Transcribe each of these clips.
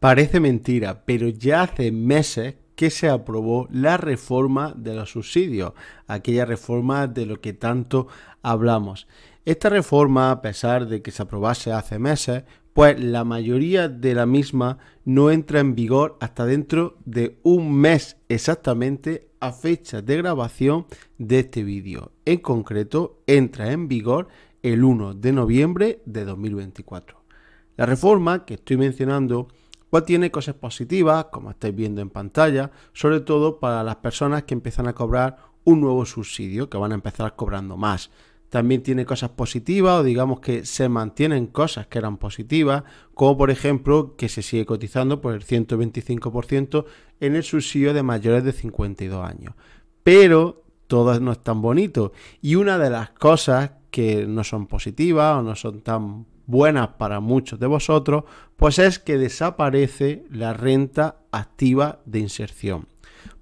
Parece mentira, pero ya hace meses que se aprobó la reforma de los subsidios, aquella reforma de lo que tanto hablamos. Esta reforma, a pesar de que se aprobase hace meses, pues la mayoría de la misma no entra en vigor hasta dentro de un mes exactamente a fecha de grabación de este vídeo. En concreto, entra en vigor el 1 de noviembre de 2024. La reforma que estoy mencionando cual tiene cosas positivas, como estáis viendo en pantalla, sobre todo para las personas que empiezan a cobrar un nuevo subsidio, que van a empezar cobrando más. También tiene cosas positivas o digamos que se mantienen cosas que eran positivas, como por ejemplo que se sigue cotizando por el 125% en el subsidio de mayores de 52 años. Pero todo no es tan bonito y una de las cosas que no son positivas o no son tan buenas para muchos de vosotros, pues es que desaparece la renta activa de inserción.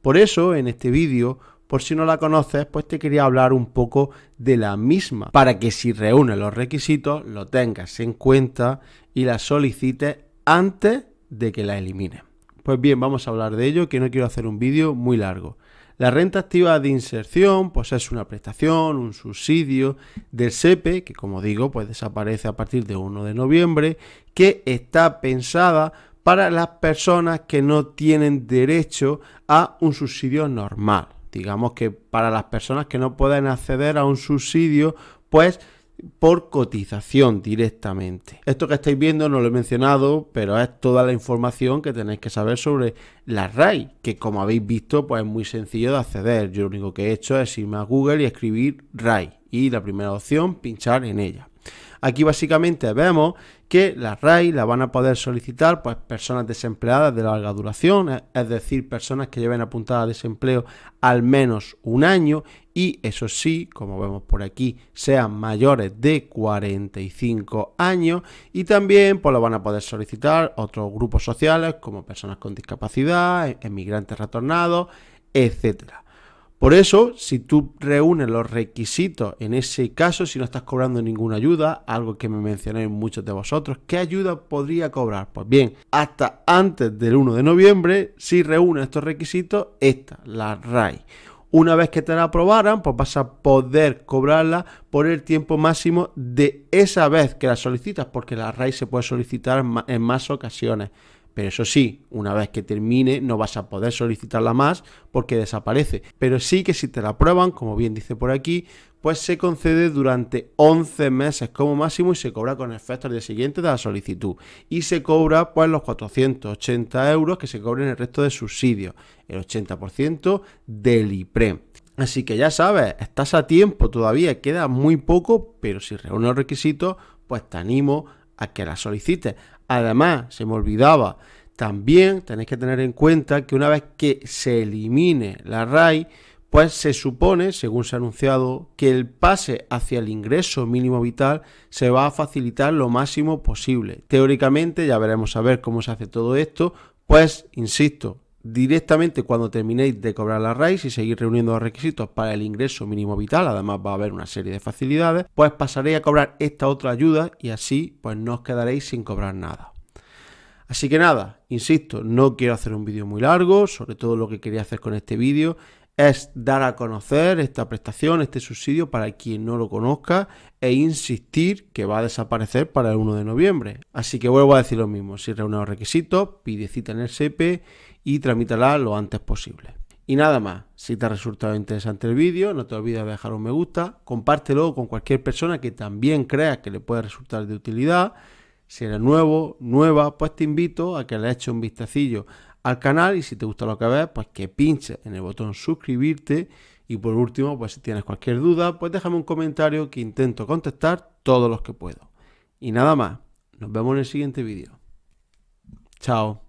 Por eso, en este vídeo, por si no la conoces, pues te quería hablar un poco de la misma, para que si reúne los requisitos, lo tengas en cuenta y la solicites antes de que la elimine. Pues bien, vamos a hablar de ello, que no quiero hacer un vídeo muy largo. La renta activa de inserción pues es una prestación, un subsidio del SEPE, que como digo, pues desaparece a partir de 1 de noviembre, que está pensada para las personas que no tienen derecho a un subsidio normal. Digamos que para las personas que no pueden acceder a un subsidio, pues por cotización directamente. Esto que estáis viendo no lo he mencionado, pero es toda la información que tenéis que saber sobre la RAI, que como habéis visto, pues es muy sencillo de acceder. Yo lo único que he hecho es irme a Google y escribir RAI y la primera opción, pinchar en ella. Aquí básicamente vemos que la RAI la van a poder solicitar pues, personas desempleadas de larga duración, es decir, personas que lleven apuntada a desempleo al menos un año y eso sí, como vemos por aquí, sean mayores de 45 años y también pues lo van a poder solicitar otros grupos sociales como personas con discapacidad, e-, emigrantes retornados, etcétera. Por eso, si tú reúnes los requisitos en ese caso, si no estás cobrando ninguna ayuda, algo que me en muchos de vosotros, ¿qué ayuda podría cobrar? Pues bien, hasta antes del 1 de noviembre, si reúnes estos requisitos, esta, la RAI una vez que te la aprobaran, pues vas a poder cobrarla por el tiempo máximo de esa vez que la solicitas, porque la RAI se puede solicitar en más ocasiones. Pero eso sí, una vez que termine no vas a poder solicitarla más porque desaparece. Pero sí que si te la aprueban, como bien dice por aquí, pues se concede durante 11 meses como máximo y se cobra con efecto al día siguiente de la solicitud. Y se cobra pues los 480 euros que se cobren el resto de subsidios, el 80% del IPREM. Así que ya sabes, estás a tiempo todavía, queda muy poco, pero si reúnes los requisitos, pues te animo a que la solicites. Además, se me olvidaba, también tenéis que tener en cuenta que una vez que se elimine la RAI, pues se supone, según se ha anunciado, que el pase hacia el ingreso mínimo vital se va a facilitar lo máximo posible. Teóricamente, ya veremos a ver cómo se hace todo esto, pues, insisto, directamente cuando terminéis de cobrar la raíz y seguir reuniendo los requisitos para el ingreso mínimo vital, además va a haber una serie de facilidades, pues pasaréis a cobrar esta otra ayuda y así pues no os quedaréis sin cobrar nada. Así que nada, insisto, no quiero hacer un vídeo muy largo, sobre todo lo que quería hacer con este vídeo es dar a conocer esta prestación, este subsidio para quien no lo conozca e insistir que va a desaparecer para el 1 de noviembre. Así que vuelvo a decir lo mismo, si reúne los requisitos, pide cita en el SEPE e y tramítala lo antes posible. Y nada más, si te ha resultado interesante el vídeo, no te olvides de dejar un me gusta, compártelo con cualquier persona que también creas que le puede resultar de utilidad. Si eres nuevo, nueva, pues te invito a que le eches un vistacillo al canal y si te gusta lo que ves, pues que pinches en el botón suscribirte y por último, pues si tienes cualquier duda, pues déjame un comentario que intento contestar todos los que puedo. Y nada más, nos vemos en el siguiente vídeo. Chao.